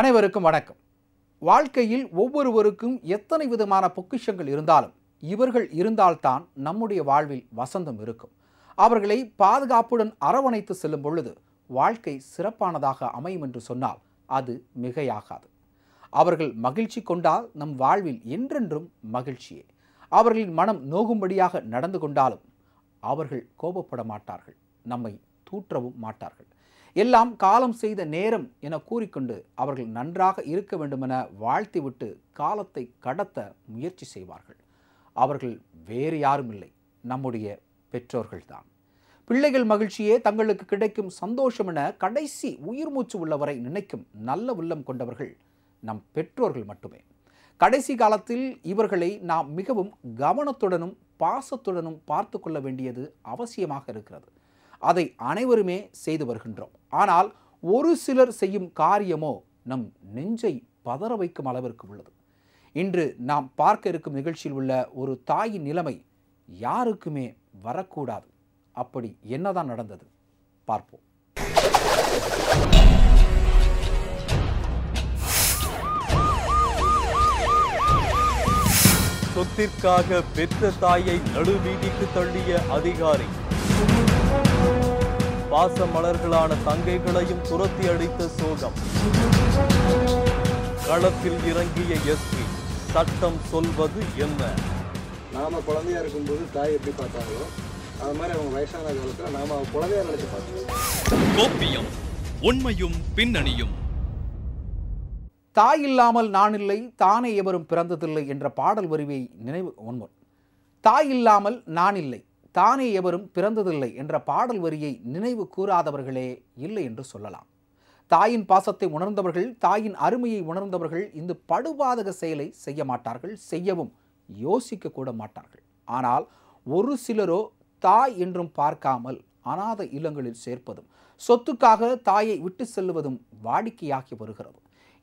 அனைவருக்கும் வணக்கம் வாழ்க்கையில் ஒவ்வொருவருக்கும் எத்தனை விதமான பொக்கிஷங்கள் இருந்தாலும் இவர்கள் இருந்தால்தான் நம்முடைய வாழ்வில் வசந்தம் இருக்கும் அவர்களை பாதுகாப்புடன் அரவணைத்து செல்லும் பொழுது வாழ்க்கை சிறப்பானதாக அமையும் என்று சொன்னால் அது மிகையாகாது அவர்கள் மகிழ்ச்சி கொண்டால் நம் வாழ்வில் என்றென்றும் மகிழ்ச்சியே அவர்களின் மனம் நோகும்படியாக நடந்து கொண்டாலும் அவர்கள் கோபப்பட மாட்டார்கள் நம்மை தூற்றவும் மாட்டார்கள் எல்லாம் காலம் செய்த நேரம் என கூறிக்கொண்டு அவர்கள் நன்றாக இருக்க வேண்டுமென வாழ்த்திவிட்டு காலத்தை கடத்த முயற்சி செய்வார்கள் அவர்கள் வேறு யாரும் இல்லை நம்முடைய பெற்றோர்கள்தான் பிள்ளைகள் மகிழ்ச்சியே தங்களுக்கு கிடைக்கும் சந்தோஷம் என கடைசி உயிர் மூச்சு உள்ளவரை நினைக்கும் நல்ல உள்ளம் கொண்டவர்கள் நம் பெற்றோர்கள் மட்டுமே கடைசி காலத்தில் இவர்களை நாம் மிகவும் கவனத்துடனும் பாசத்துடனும் பார்த்து கொள்ள வேண்டியது அவசியமாக இருக்கிறது அதை அனைவருமே செய்து வருகின்றோம் ஆனால் ஒரு சிலர் செய்யும் காரியமோ நம் நெஞ்சை பதற வைக்கும் அளவிற்கு உள்ளது இன்று நாம் பார்க்க இருக்கும் நிகழ்ச்சியில் உள்ள ஒரு தாயின் நிலைமை யாருக்குமே வரக்கூடாது அப்படி என்னதான் நடந்தது பார்ப்போம் சொத்திற்காக பெற்ற தாயை நடுவீதிக்கு தள்ளிய அதிகாரி மலர்களான தங்கைகளையும் துரத்தி அடித்த சோகம் களத்தில் இறங்கிய எஸ்பி சட்டம் சொல்வது என்ன நாம குழந்தையா இருக்கும்போது தாய் எப்படி பார்த்தாங்களோ அது மாதிரி அவங்க வயசான காலத்துல நாம குழந்தையா நினைச்சு பார்த்தோம் கோப்பியம் உண்மையும் பின்னணியும் தாய் இல்லாமல் நான் இல்லை தானே எவரும் பிறந்ததில்லை என்ற பாடல் வரிவை நினைவு ஒன்பது தாய் இல்லாமல் நான் இல்லை தானே எவரும் பிறந்ததில்லை என்ற பாடல் வரியை நினைவு கூறாதவர்களே இல்லை என்று சொல்லலாம் தாயின் பாசத்தை உணர்ந்தவர்கள் தாயின் அருமையை உணர்ந்தவர்கள் இந்த படுபாதக செயலை செய்ய மாட்டார்கள் செய்யவும் யோசிக்க கூட மாட்டார்கள் ஆனால் ஒரு சிலரோ தாய் என்றும் பார்க்காமல் அனாத இல்லங்களில் சேர்ப்பதும் சொத்துக்காக தாயை விட்டு செல்லுவதும் வாடிக்கையாகி வருகிறது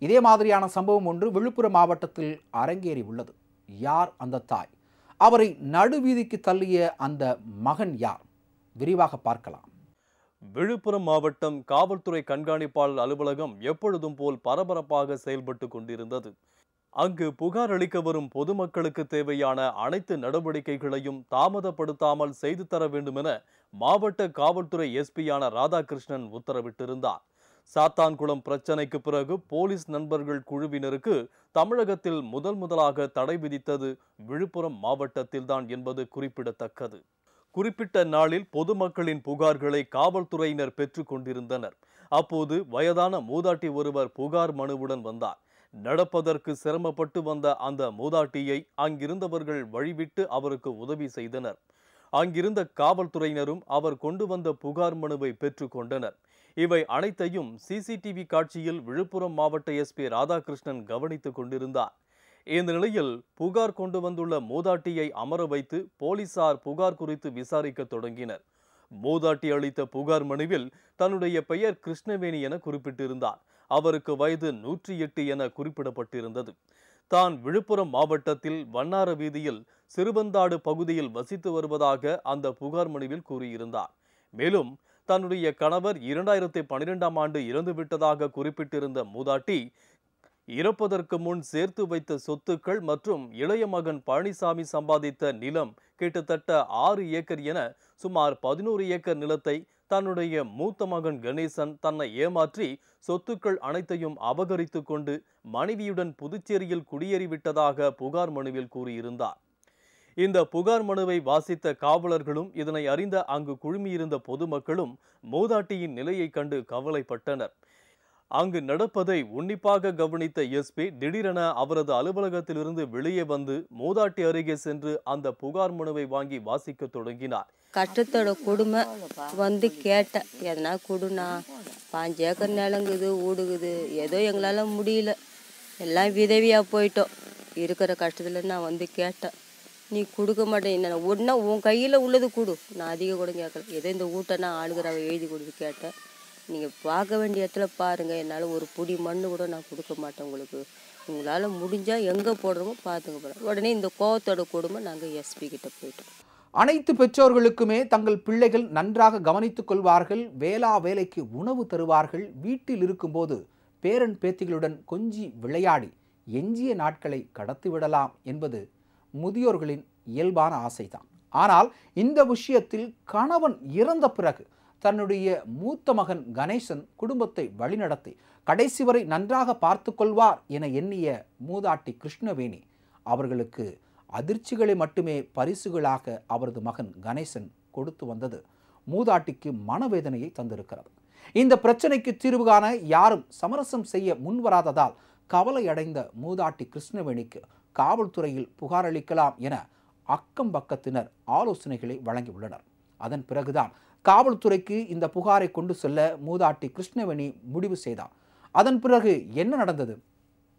இதே மாதிரியான சம்பவம் ஒன்று விழுப்புரம் மாவட்டத்தில் அரங்கேறி உள்ளது யார் அந்த தாய் அவரை நடுவீதிக்கு தள்ளிய அந்த மகன் யார் விரிவாக பார்க்கலாம் விழுப்புரம் மாவட்டம் காவல்துறை கண்காணிப்பாளர் அலுவலகம் எப்பொழுதும் போல் பரபரப்பாக செயல்பட்டு கொண்டிருந்தது அங்கு புகார் அளிக்க வரும் பொதுமக்களுக்கு தேவையான அனைத்து நடவடிக்கைகளையும் தாமதப்படுத்தாமல் செய்து தர வேண்டுமென மாவட்ட காவல்துறை எஸ்பியான ராதாகிருஷ்ணன் உத்தரவிட்டிருந்தார் சாத்தான்குளம் பிரச்சனைக்கு பிறகு போலீஸ் நண்பர்கள் குழுவினருக்கு தமிழகத்தில் முதல் முதலாக தடை விதித்தது விழுப்புரம் மாவட்டத்தில்தான் என்பது குறிப்பிடத்தக்கது குறிப்பிட்ட நாளில் பொதுமக்களின் புகார்களை காவல்துறையினர் பெற்று கொண்டிருந்தனர் அப்போது வயதான மூதாட்டி ஒருவர் புகார் மனுவுடன் வந்தார் நடப்பதற்கு சிரமப்பட்டு வந்த அந்த மூதாட்டியை அங்கிருந்தவர்கள் வழிவிட்டு அவருக்கு உதவி செய்தனர் அங்கிருந்த காவல்துறையினரும் அவர் கொண்டு வந்த புகார் மனுவை பெற்றுக்கொண்டனர் இவை அனைத்தையும் சிசிடிவி காட்சியில் விழுப்புரம் மாவட்ட எஸ்பி ராதாகிருஷ்ணன் கவனித்துக் கொண்டிருந்தார் இந்த நிலையில் புகார் கொண்டு வந்துள்ள மூதாட்டியை அமர வைத்து போலீசார் புகார் குறித்து விசாரிக்க தொடங்கினர் மூதாட்டி அளித்த புகார் மனுவில் தன்னுடைய பெயர் கிருஷ்ணவேணி என குறிப்பிட்டிருந்தார் அவருக்கு வயது நூற்றி எட்டு என குறிப்பிடப்பட்டிருந்தது தான் விழுப்புரம் மாவட்டத்தில் வண்ணார வீதியில் சிறுவந்தாடு பகுதியில் வசித்து வருவதாக அந்த புகார் மனுவில் கூறியிருந்தார் மேலும் தன்னுடைய கணவர் இரண்டாயிரத்தி பன்னிரெண்டாம் ஆண்டு இறந்துவிட்டதாக குறிப்பிட்டிருந்த மூதாட்டி இறப்பதற்கு முன் சேர்த்து வைத்த சொத்துக்கள் மற்றும் இளைய மகன் பழனிசாமி சம்பாதித்த நிலம் கிட்டத்தட்ட ஆறு ஏக்கர் என சுமார் பதினோரு ஏக்கர் நிலத்தை தன்னுடைய மூத்த மகன் கணேசன் தன்னை ஏமாற்றி சொத்துக்கள் அனைத்தையும் அபகரித்து கொண்டு மனைவியுடன் புதுச்சேரியில் குடியேறிவிட்டதாக புகார் மனுவில் கூறியிருந்தார் இந்த புகார் மனுவை வாசித்த காவலர்களும் இதனை அறிந்த அங்கு குழுமியிருந்த பொதுமக்களும் மூதாட்டியின் நிலையை கண்டு கவலைப்பட்டனர் அங்கு நடப்பதை உன்னிப்பாக கவனித்த எஸ்பி திடீரென அவரது அலுவலகத்திலிருந்து வெளியே வந்து மூதாட்டி அருகே சென்று அந்த புகார் மனுவை வாங்கி வாசிக்க தொடங்கினார் கஷ்டத்தோட கொடுமை வந்து கேட்டேன் எதனா கொடுனா பாஞ்சு ஏக்கர் நிலங்குது ஓடுகுது ஏதோ எங்களால் முடியல எல்லாம் விதவியாக போயிட்டோம் இருக்கிற கஷ்டத்தில் நான் வந்து கேட்டேன் நீ கொடுக்க மாட்டேன் நான் ஒன்றா உன் கையில் உள்ளது கொடு நான் அதிக கூட கேட்கல ஏதோ இந்த ஊட்டை நான் ஆளுகிறாவை எழுதி கொடுத்து கேட்டேன் நீங்கள் பார்க்க வேண்டிய இடத்துல பாருங்கள் என்னால் ஒரு புடி மண் கூட நான் கொடுக்க மாட்டேன் உங்களுக்கு உங்களால் முடிஞ்சால் எங்கே போடுறோமோ பார்த்துங்க போகிறோம் உடனே இந்த கோவத்தோட கொடுமை நாங்கள் எஸ்பி கிட்ட போயிட்டோம் அனைத்து பெற்றோர்களுக்குமே தங்கள் பிள்ளைகள் நன்றாக கவனித்துக் கொள்வார்கள் வேளா வேலைக்கு உணவு தருவார்கள் வீட்டில் இருக்கும்போது பேரன் பேத்திகளுடன் கொஞ்சி விளையாடி எஞ்சிய நாட்களை கடத்திவிடலாம் என்பது முதியோர்களின் இயல்பான ஆசைதான் ஆனால் இந்த விஷயத்தில் கணவன் இறந்த பிறகு தன்னுடைய மூத்த மகன் கணேசன் குடும்பத்தை வழிநடத்தி கடைசி வரை நன்றாக பார்த்து கொள்வார் என எண்ணிய மூதாட்டி கிருஷ்ணவேணி அவர்களுக்கு அதிர்ச்சிகளை மட்டுமே பரிசுகளாக அவரது மகன் கணேசன் கொடுத்து வந்தது மூதாட்டிக்கு மனவேதனையை தந்திருக்கிறது இந்த பிரச்சனைக்கு தீர்வு காண யாரும் சமரசம் செய்ய முன்வராததால் கவலையடைந்த மூதாட்டி கிருஷ்ணவேணிக்கு காவல்துறையில் புகார் அளிக்கலாம் என அக்கம் பக்கத்தினர் ஆலோசனைகளை வழங்கியுள்ளனர் அதன் பிறகுதான் காவல்துறைக்கு இந்த புகாரை கொண்டு செல்ல மூதாட்டி கிருஷ்ணவேணி முடிவு செய்தார் அதன் பிறகு என்ன நடந்தது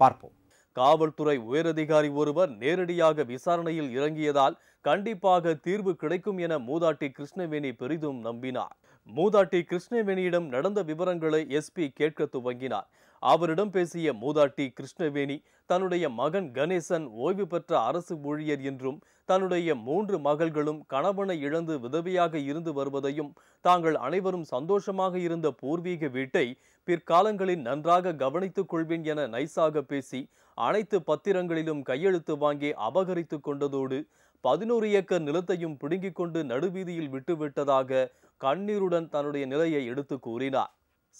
பார்ப்போம் காவல்துறை உயரதிகாரி ஒருவர் நேரடியாக விசாரணையில் இறங்கியதால் கண்டிப்பாக தீர்வு கிடைக்கும் என மூதாட்டி கிருஷ்ணவேணி பெரிதும் நம்பினார் மூதாட்டி கிருஷ்ணவேணியிடம் நடந்த விவரங்களை எஸ்பி கேட்க துவங்கினார் அவரிடம் பேசிய மூதாட்டி கிருஷ்ணவேணி தன்னுடைய மகன் கணேசன் ஓய்வு பெற்ற அரசு ஊழியர் என்றும் தன்னுடைய மூன்று மகள்களும் கணவனை இழந்து விதவையாக இருந்து வருவதையும் தாங்கள் அனைவரும் சந்தோஷமாக இருந்த பூர்வீக வீட்டை பிற்காலங்களில் நன்றாக கவனித்துக் கொள்வேன் என நைசாக பேசி அனைத்து பத்திரங்களிலும் கையெழுத்து வாங்கி அபகரித்து கொண்டதோடு பதினோரு ஏக்கர் நிலத்தையும் பிடுங்கிக் கொண்டு நடுவீதியில் விட்டுவிட்டதாக கண்ணீருடன் தன்னுடைய நிலையை எடுத்து கூறினார்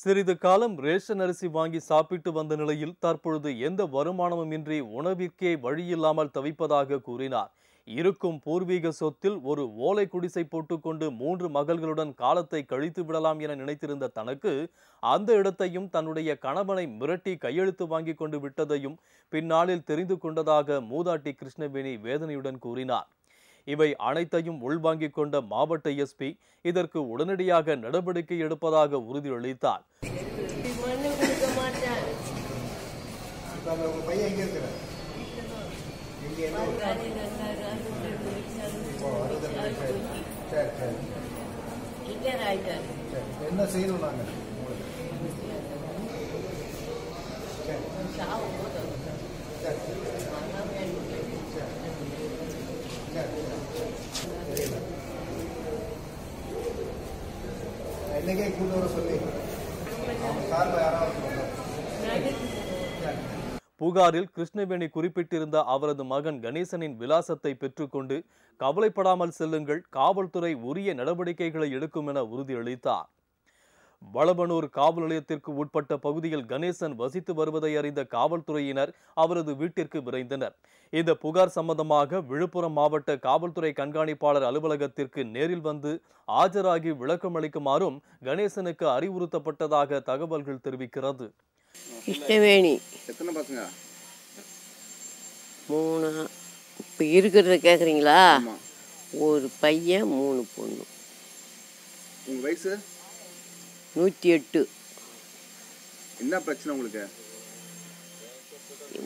சிறிது காலம் ரேஷன் அரிசி வாங்கி சாப்பிட்டு வந்த நிலையில் தற்பொழுது எந்த வருமானமும் இன்றி உணவிற்கே வழியில்லாமல் தவிப்பதாக கூறினார் இருக்கும் பூர்வீக சொத்தில் ஒரு ஓலை குடிசை போட்டுக்கொண்டு மூன்று மகள்களுடன் காலத்தை கழித்து விடலாம் என நினைத்திருந்த தனக்கு அந்த இடத்தையும் தன்னுடைய கணவனை மிரட்டி கையெழுத்து வாங்கி கொண்டு விட்டதையும் பின்னாளில் தெரிந்து கொண்டதாக மூதாட்டி கிருஷ்ணவேணி வேதனையுடன் கூறினார் இவை அனைத்தையும் உள்வாங்கிக் கொண்ட மாவட்ட எஸ்பி இதற்கு உடனடியாக நடவடிக்கை எடுப்பதாக உறுதியளித்தார் என்ன செய்யணும் சரி கூட்டு வர சொல்லி புகாரில் கிருஷ்ணவேணி குறிப்பிட்டிருந்த அவரது மகன் கணேசனின் விலாசத்தை பெற்றுக்கொண்டு கவலைப்படாமல் செல்லுங்கள் காவல்துறை உரிய நடவடிக்கைகளை எடுக்கும் என உறுதியளித்தார் வளபனூர் காவல் நிலையத்திற்கு உட்பட்ட பகுதியில் கணேசன் வசித்து வருவதை அறிந்த காவல்துறையினர் அவரது வீட்டிற்கு விரைந்தனர் இந்த புகார் சம்பந்தமாக விழுப்புரம் மாவட்ட காவல்துறை கண்காணிப்பாளர் அலுவலகத்திற்கு நேரில் வந்து ஆஜராகி விளக்கம் அளிக்குமாறும் கணேசனுக்கு அறிவுறுத்தப்பட்டதாக தகவல்கள் தெரிவிக்கிறது மூணு ஒரு பையன் மூணு பொண்ணு வயசு நூற்றி எட்டு என்ன பிரச்சனை உங்களுக்கு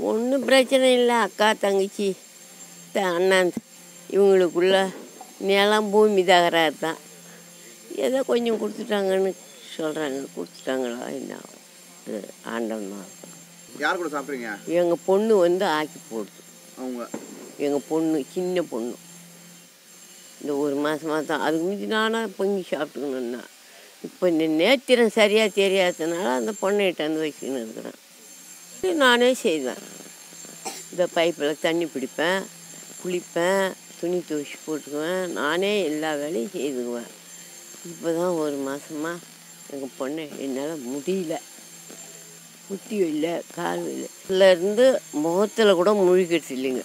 ஒன்றும் பிரச்சனை இல்லை அக்கா தங்கச்சி அண்ணன் இவங்களுக்குள்ள நிலம் பூமி தகராறு தான் ஏதோ கொஞ்சம் கொடுத்துட்டாங்கன்னு சொல்கிறாங்க கொடுத்துட்டாங்களா என்ன ஆண்டவனா யார் கூட சாப்பிட்றீங்க எங்கள் பொண்ணு வந்து ஆக்கி போடுது அவங்க எங்கள் பொண்ணு சின்ன பொண்ணு இந்த ஒரு மாதமாக தான் அதுக்கு மிஞ்சி நானாக பொங்கி சாப்பிட்டுக்கணுன்னா இப்போ இந்த நேத்திரம் சரியாக தெரியாததுனால அந்த பொண்ணைகிட்ட வந்து வச்சுக்கின்னு இருக்கிறேன் நானே செய்வேன் இந்த பைப்பில் தண்ணி பிடிப்பேன் குளிப்பேன் துணி துவச்சி போட்டுக்குவேன் நானே எல்லா வேலையும் செய்துக்குவேன் இப்போ தான் ஒரு மாதமாக எங்கள் பொண்ணு என்னால் முடியல முட்டி இல்லை கால் இல்லை இதுலேருந்து முகத்தில் கூட முழுகிடுச்சு இல்லைங்க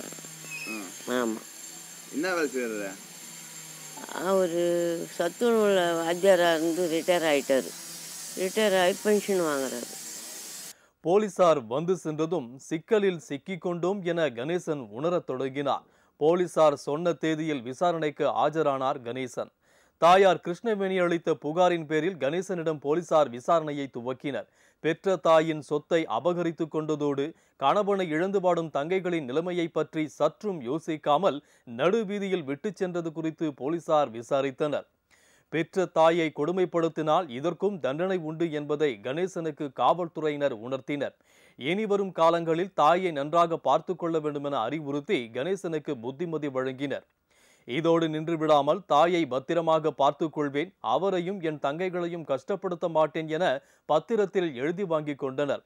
ஆமாம் என்ன வேலை செய்யறது அவர் சத்துணவில் வாத்தியாராக இருந்து ரிட்டையர் ஆகிட்டார் ரிட்டையர் ஆகி பென்ஷன் வாங்குறாரு போலீசார் வந்து சென்றதும் சிக்கலில் சிக்கிக்கொண்டோம் என கணேசன் உணரத் தொடங்கினார் போலீசார் சொன்ன தேதியில் விசாரணைக்கு ஆஜரானார் கணேசன் தாயார் கிருஷ்ணவேணி அளித்த புகாரின் பேரில் கணேசனிடம் போலீசார் விசாரணையை துவக்கினர் பெற்ற தாயின் சொத்தை அபகரித்து கொண்டதோடு கணவனை இழந்து வாடும் தங்கைகளின் நிலைமையை பற்றி சற்றும் யோசிக்காமல் நடுவீதியில் விட்டு சென்றது குறித்து போலீசார் விசாரித்தனர் பெற்ற தாயை கொடுமைப்படுத்தினால் இதற்கும் தண்டனை உண்டு என்பதை கணேசனுக்கு காவல்துறையினர் உணர்த்தினர் இனிவரும் காலங்களில் தாயை நன்றாக பார்த்து கொள்ள வேண்டுமென அறிவுறுத்தி கணேசனுக்கு புத்திமதி வழங்கினர் இதோடு நின்று விடாமல் தாயை பத்திரமாக பார்த்துக் கொள்வேன் அவரையும் என் தங்கைகளையும் கஷ்டப்படுத்த மாட்டேன் என பத்திரத்தில் எழுதி வாங்கிக் கொண்டனர்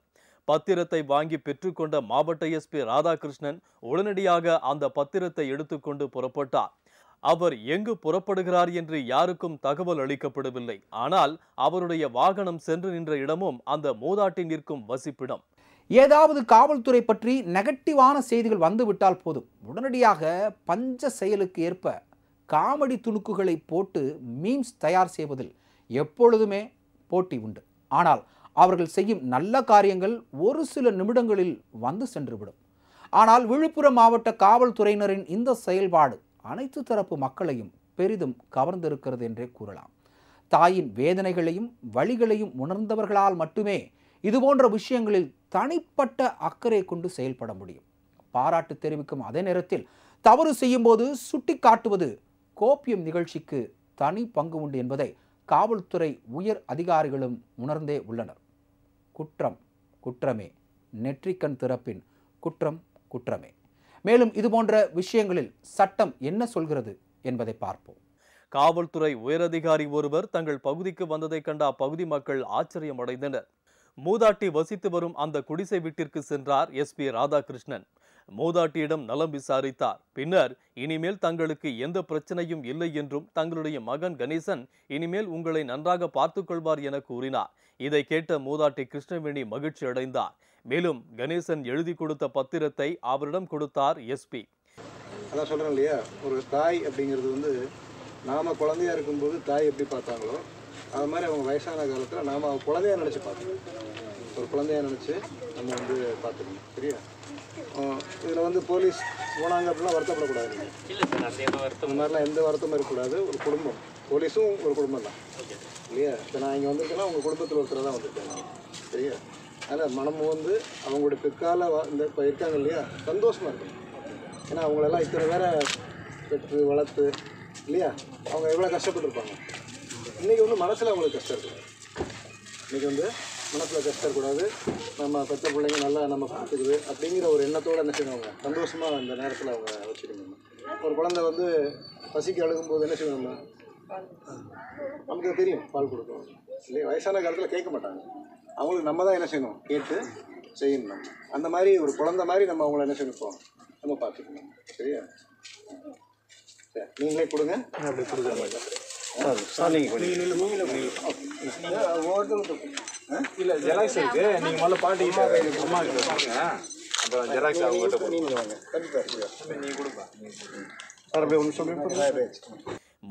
பத்திரத்தை வாங்கி பெற்றுக்கொண்ட மாவட்ட எஸ்பி ராதாகிருஷ்ணன் உடனடியாக அந்த பத்திரத்தை எடுத்துக்கொண்டு புறப்பட்டார் அவர் எங்கு புறப்படுகிறார் என்று யாருக்கும் தகவல் அளிக்கப்படவில்லை ஆனால் அவருடைய வாகனம் சென்று நின்ற இடமும் அந்த மூதாட்டி நிற்கும் வசிப்பிடம் ஏதாவது காவல்துறை பற்றி நெகட்டிவான செய்திகள் வந்துவிட்டால் போதும் உடனடியாக பஞ்ச செயலுக்கு ஏற்ப காமெடி துணுக்குகளை போட்டு மீம்ஸ் தயார் செய்வதில் எப்பொழுதுமே போட்டி உண்டு ஆனால் அவர்கள் செய்யும் நல்ல காரியங்கள் ஒரு சில நிமிடங்களில் வந்து சென்றுவிடும் ஆனால் விழுப்புரம் மாவட்ட காவல்துறையினரின் இந்த செயல்பாடு அனைத்து தரப்பு மக்களையும் பெரிதும் கவர்ந்திருக்கிறது என்றே கூறலாம் தாயின் வேதனைகளையும் வழிகளையும் உணர்ந்தவர்களால் மட்டுமே இது போன்ற விஷயங்களில் தனிப்பட்ட அக்கறை கொண்டு செயல்பட முடியும் பாராட்டு தெரிவிக்கும் அதே நேரத்தில் தவறு போது சுட்டி காட்டுவது கோப்பியம் நிகழ்ச்சிக்கு தனி பங்கு உண்டு என்பதை காவல்துறை உயர் அதிகாரிகளும் உணர்ந்தே உள்ளனர் குற்றம் குற்றமே நெற்றிக்கண் திறப்பின் குற்றம் குற்றமே மேலும் இதுபோன்ற விஷயங்களில் சட்டம் என்ன சொல்கிறது என்பதை பார்ப்போம் காவல்துறை உயரதிகாரி ஒருவர் தங்கள் பகுதிக்கு வந்ததைக் கண்ட அப்பகுதி மக்கள் ஆச்சரியமடைந்தனர் மூதாட்டி வசித்து வரும் அந்த குடிசை வீட்டிற்கு சென்றார் எஸ் பி ராதாகிருஷ்ணன் மூதாட்டியிடம் நலம் விசாரித்தார் பின்னர் இனிமேல் தங்களுக்கு எந்த பிரச்சனையும் இல்லை என்றும் தங்களுடைய மகன் கணேசன் இனிமேல் உங்களை நன்றாக பார்த்துக்கொள்வார் கொள்வார் என கூறினார் இதை கேட்ட மூதாட்டி கிருஷ்ணவேணி மகிழ்ச்சி அடைந்தார் மேலும் கணேசன் எழுதி கொடுத்த பத்திரத்தை அவரிடம் கொடுத்தார் எஸ்பி அதான் சொல்கிறேன் இல்லையா ஒரு தாய் அப்படிங்கிறது வந்து நாம குழந்தையா இருக்கும்போது தாய் எப்படி பார்த்தாங்களோ அது மாதிரி அவங்க வயசான காலத்தில் நாம் அவங்க குழந்தையாக நினச்சி பார்த்துக்கணும் ஒரு குழந்தைய நினச்சி நம்ம வந்து பார்த்துக்கணும் சரியா இதில் வந்து போலீஸ் போனாங்க அப்படிலாம் வருத்தப்படக்கூடாது இந்த மாதிரிலாம் எந்த வருத்தமும் இருக்கக்கூடாது ஒரு குடும்பம் போலீஸும் ஒரு குடும்பம் தான் இல்லையா இப்போ நான் இங்கே வந்திருக்கேன்னா உங்கள் குடும்பத்தில் ஒருத்தர் தான் வந்திருக்கேன் சரியா அதனால் மனம் வந்து அவங்களுடைய பிற்கால இந்த இப்போ இருக்காங்க இல்லையா சந்தோஷமாக இருக்கும் ஏன்னா அவங்களெல்லாம் இத்தனை பேரை பெற்று வளர்த்து இல்லையா அவங்க எவ்வளோ கஷ்டப்பட்டுருப்பாங்க இன்றைக்கி வந்து மனசில் அவங்களுக்கு கஷ்டம் இருக்குது இன்றைக்கி வந்து மனசில் கஷ்டம் இருக்கக்கூடாது நம்ம பெற்ற பிள்ளைங்க நல்லா நம்ம பார்த்துக்குது அப்படிங்கிற ஒரு எண்ணத்தோடு என்ன செய்யணும் அவங்க சந்தோஷமாக அந்த நேரத்தில் அவங்க வச்சுக்கணும் ஒரு குழந்தை வந்து பசிக்கு அழுகும்போது என்ன செய்யணும் நமக்கு தெரியும் பால் கொடுக்கணும் இல்லையா வயசான காலத்தில் கேட்க மாட்டாங்க அவங்களுக்கு நம்ம தான் என்ன செய்யணும் கேட்டு செய்யணும் அந்த மாதிரி ஒரு குழந்த மாதிரி நம்ம அவங்கள என்ன செய்யணும் நம்ம பார்த்துக்கணும் சரியா சரி நீங்களே கொடுங்க அப்படி கொடுக்குற மாதிரி ஜெராக்ஸ் முதல்ல அம்மா பாருங்க அப்புறம் ஜெராக்ஸ் நீ கொடுப்பா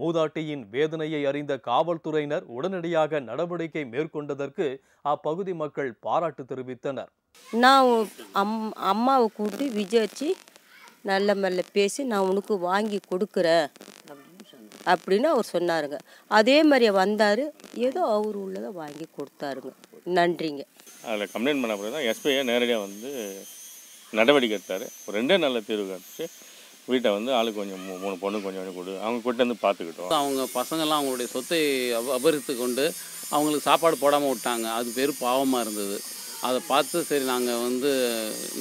மூதாட்டியின் வேதனையை அறிந்த காவல்துறையினர் உடனடியாக நடவடிக்கை மேற்கொண்டதற்கு அப்பகுதி மக்கள் பாராட்டு தெரிவித்தனர் நான் அம் அம்மாவை கூப்பிட்டு விஜயிச்சு நல்ல மெல்ல பேசி நான் உனக்கு வாங்கி கொடுக்குறேன் அப்படின்னு அவர் சொன்னாருங்க அதே மாதிரியே வந்தார் ஏதோ அவர் உள்ளதை வாங்கி கொடுத்தாருங்க நன்றிங்க அதில் கம்ப்ளைண்ட் பண்ண பிறகு தான் எஸ்பிஐ நேரடியாக வந்து நடவடிக்கை எடுத்தார் ரெண்டே நல்ல தீர்வு காமிச்சு வீட்டை வந்து ஆளு கொஞ்சம் மூணு பொண்ணு கொஞ்சம் கொஞ்சம் கொடு அவங்க கிட்ட வந்து பார்த்துக்கிட்டோம் அவங்க பசங்கள்லாம் அவங்களுடைய சொத்தை அபரித்து கொண்டு அவங்களுக்கு சாப்பாடு போடாமல் விட்டாங்க அது பேர் பாவமாக இருந்தது அதை பார்த்து சரி நாங்கள் வந்து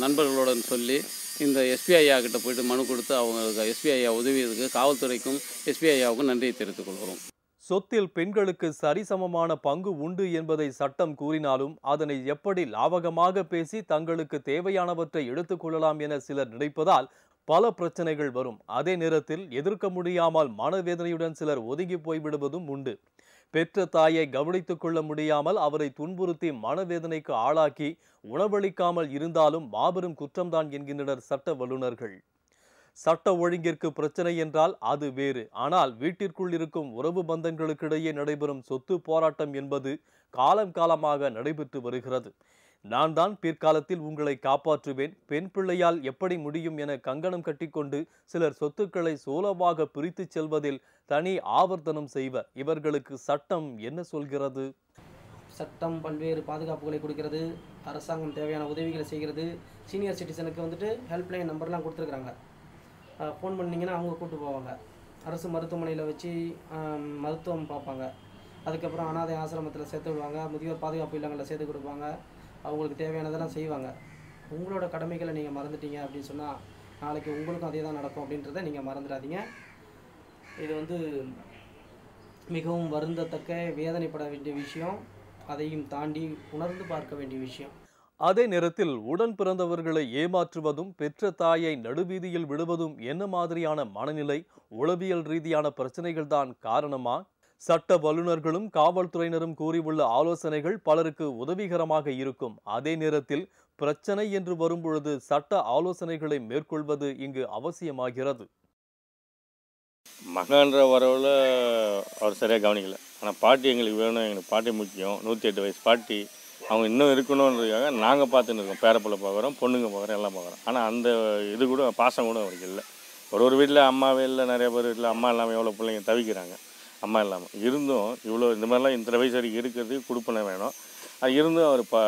நண்பர்களோட சொல்லி இந்த எஸ்பிஐயா கிட்ட போயிட்டு மனு கொடுத்து அவங்களுக்கு எஸ்பிஐயா ஐயா உதவியதுக்கு காவல்துறைக்கும் எஸ்பிஐயாவுக்கும் நன்றியை தெரிவித்துக் கொள்கிறோம் சொத்தில் பெண்களுக்கு சரிசமமான பங்கு உண்டு என்பதை சட்டம் கூறினாலும் அதனை எப்படி லாபகமாக பேசி தங்களுக்கு தேவையானவற்றை எடுத்துக்கொள்ளலாம் என சிலர் நினைப்பதால் பல பிரச்சனைகள் வரும் அதே நேரத்தில் எதிர்க்க முடியாமல் மனவேதனையுடன் சிலர் ஒதுங்கி போய்விடுவதும் உண்டு பெற்ற தாயை கவனித்துக் கொள்ள முடியாமல் அவரை துன்புறுத்தி மனவேதனைக்கு ஆளாக்கி உணவளிக்காமல் இருந்தாலும் மாபெரும் குற்றம்தான் என்கின்றனர் சட்ட வல்லுநர்கள் சட்ட ஒழுங்கிற்கு பிரச்சனை என்றால் அது வேறு ஆனால் வீட்டிற்குள் இருக்கும் உறவு பந்தங்களுக்கிடையே நடைபெறும் சொத்து போராட்டம் என்பது காலம் காலமாக நடைபெற்று வருகிறது நான் தான் பிற்காலத்தில் உங்களை காப்பாற்றுவேன் பெண் பிள்ளையால் எப்படி முடியும் என கங்கணம் கட்டிக்கொண்டு சிலர் சொத்துக்களை சோலமாக பிரித்து செல்வதில் தனி ஆவர்த்தனம் செய்வர் இவர்களுக்கு சட்டம் என்ன சொல்கிறது சட்டம் பல்வேறு பாதுகாப்புகளை கொடுக்கிறது அரசாங்கம் தேவையான உதவிகளை செய்கிறது சீனியர் சிட்டிசனுக்கு வந்துட்டு ஹெல்ப்லைன் நம்பர்லாம் கொடுத்துருக்குறாங்க ஃபோன் பண்ணிங்கன்னா அவங்க கூப்பிட்டு போவாங்க அரசு மருத்துவமனையில் வச்சு மருத்துவம் பார்ப்பாங்க அதுக்கப்புறம் அனாதை ஆசிரமத்தில் சேர்த்து விடுவாங்க முதியோர் பாதுகாப்பு இல்லங்களில் சேர்த்து கொடுப்பாங்க அவங்களுக்கு தேவையானதெல்லாம் செய்வாங்க உங்களோட கடமைகளை நீங்கள் மறந்துட்டீங்க அப்படின்னு சொன்னால் நாளைக்கு உங்களுக்கும் அதே தான் நடக்கும் அப்படின்றத நீங்கள் மறந்துடாதீங்க இது வந்து மிகவும் வருந்தத்தக்க வேதனைப்பட வேண்டிய விஷயம் அதையும் தாண்டி உணர்ந்து பார்க்க வேண்டிய விஷயம் அதே நேரத்தில் உடன் பிறந்தவர்களை ஏமாற்றுவதும் பெற்ற தாயை நடுவீதியில் விடுவதும் என்ன மாதிரியான மனநிலை உளவியல் ரீதியான பிரச்சனைகள் தான் காரணமா சட்ட வல்லுநர்களும் காவல்துறையினரும் கூறியுள்ள ஆலோசனைகள் பலருக்கு உதவிகரமாக இருக்கும் அதே நேரத்தில் பிரச்சனை என்று வரும்பொழுது சட்ட ஆலோசனைகளை மேற்கொள்வது இங்கு அவசியமாகிறது மகன்ற வரவில் அவர் சரியாக கவனிக்கல ஆனால் பாட்டி எங்களுக்கு வேணும் எங்களுக்கு பாட்டி முக்கியம் நூற்றி எட்டு வயசு பாட்டி அவங்க இன்னும் இருக்கணுன்றதுக்காக நாங்கள் பார்த்துன்னு இருக்கோம் பேரப்பிள்ளை பார்க்குறோம் பொண்ணுங்க பார்க்குறோம் எல்லாம் பார்க்குறோம் ஆனால் அந்த இது கூட பாசம் கூட அவருக்கு இல்லை ஒரு ஒரு வீட்டில் அம்மாவே இல்லை நிறைய பேர் வீட்டில் அம்மா இல்லாமல் எவ்வளோ பிள்ளைங்க தவிக்கிறாங்க அம்மா இல்லாமல் இருந்தும் இவ்வளோ இந்த மாதிரிலாம் இந்த வயசு வரைக்கும் இருக்கிறது கொடுப்பன வேணும் அது இருந்தும் அவர் பா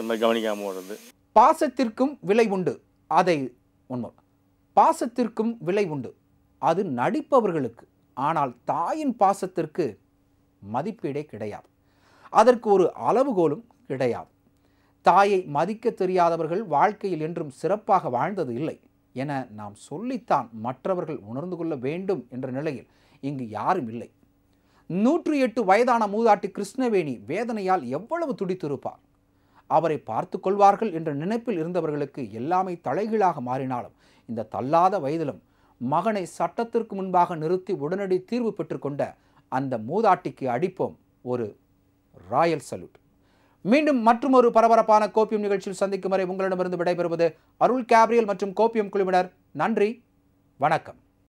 இந்த கவனிக்காமல் வருது பாசத்திற்கும் விலை உண்டு அதை உண்மை பாசத்திற்கும் விலை உண்டு அது நடிப்பவர்களுக்கு ஆனால் தாயின் பாசத்திற்கு மதிப்பீடே கிடையாது அதற்கு ஒரு அளவுகோலும் கிடையாது தாயை மதிக்க தெரியாதவர்கள் வாழ்க்கையில் என்றும் சிறப்பாக வாழ்ந்தது இல்லை என நாம் சொல்லித்தான் மற்றவர்கள் உணர்ந்து கொள்ள வேண்டும் என்ற நிலையில் இங்கு யாரும் இல்லை நூற்றி எட்டு வயதான மூதாட்டி கிருஷ்ணவேணி வேதனையால் எவ்வளவு துடித்திருப்பார் அவரை பார்த்து கொள்வார்கள் என்ற நினைப்பில் இருந்தவர்களுக்கு எல்லாமே தலைகீழாக மாறினாலும் இந்த தள்ளாத வயதிலும் மகனை சட்டத்திற்கு முன்பாக நிறுத்தி உடனடி தீர்வு பெற்றுக்கொண்ட அந்த மூதாட்டிக்கு அடிப்போம் ஒரு ராயல் சல்யூட் மீண்டும் மற்றும் ஒரு பரபரப்பான கோப்பியம் நிகழ்ச்சியில் சந்திக்கும் வரை உங்களிடமிருந்து விடைபெறுவது அருள் கேப்ரியல் மற்றும் கோப்பியம் குழுவினர் நன்றி வணக்கம்